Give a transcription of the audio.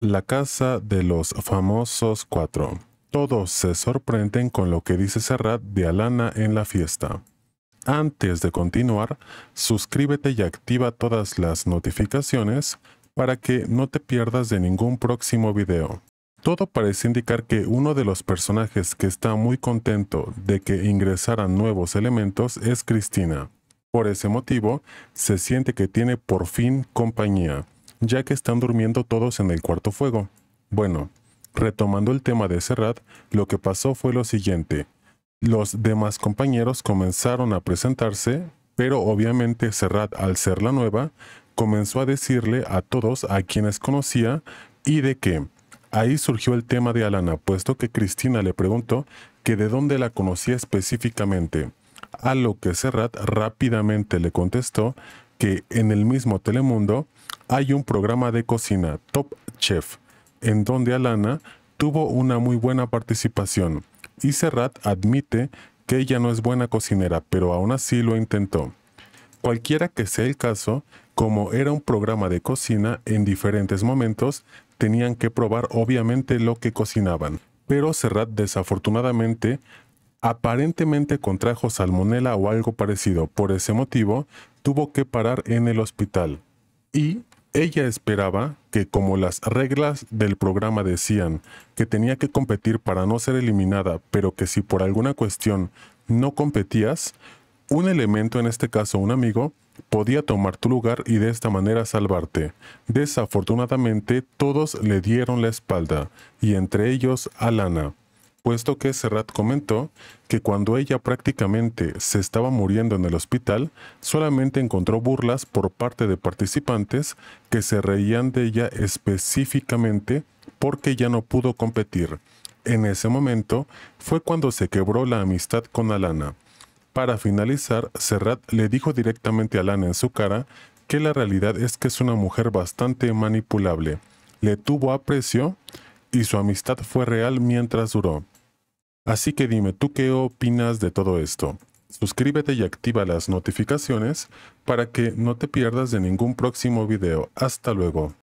La casa de los famosos cuatro. Todos se sorprenden con lo que dice Serrat de Alana en la fiesta. Antes de continuar, suscríbete y activa todas las notificaciones para que no te pierdas de ningún próximo video. Todo parece indicar que uno de los personajes que está muy contento de que ingresaran nuevos elementos es Cristina. Por ese motivo, se siente que tiene por fin compañía ya que están durmiendo todos en el cuarto fuego. Bueno, retomando el tema de Serrat, lo que pasó fue lo siguiente. Los demás compañeros comenzaron a presentarse, pero obviamente Serrat, al ser la nueva, comenzó a decirle a todos a quienes conocía y de qué. Ahí surgió el tema de Alana, puesto que Cristina le preguntó que de dónde la conocía específicamente, a lo que Serrat rápidamente le contestó que en el mismo Telemundo hay un programa de cocina, Top Chef, en donde Alana tuvo una muy buena participación y Serrat admite que ella no es buena cocinera, pero aún así lo intentó. Cualquiera que sea el caso, como era un programa de cocina, en diferentes momentos tenían que probar obviamente lo que cocinaban. Pero Serrat desafortunadamente aparentemente contrajo salmonela o algo parecido. Por ese motivo, tuvo que parar en el hospital. Y ella esperaba que como las reglas del programa decían que tenía que competir para no ser eliminada, pero que si por alguna cuestión no competías, un elemento, en este caso un amigo, podía tomar tu lugar y de esta manera salvarte. Desafortunadamente, todos le dieron la espalda, y entre ellos Lana puesto que Serrat comentó que cuando ella prácticamente se estaba muriendo en el hospital, solamente encontró burlas por parte de participantes que se reían de ella específicamente porque ya no pudo competir. En ese momento fue cuando se quebró la amistad con Alana. Para finalizar, Serrat le dijo directamente a Alana en su cara que la realidad es que es una mujer bastante manipulable. Le tuvo aprecio y su amistad fue real mientras duró. Así que dime, ¿tú qué opinas de todo esto? Suscríbete y activa las notificaciones para que no te pierdas de ningún próximo video. Hasta luego.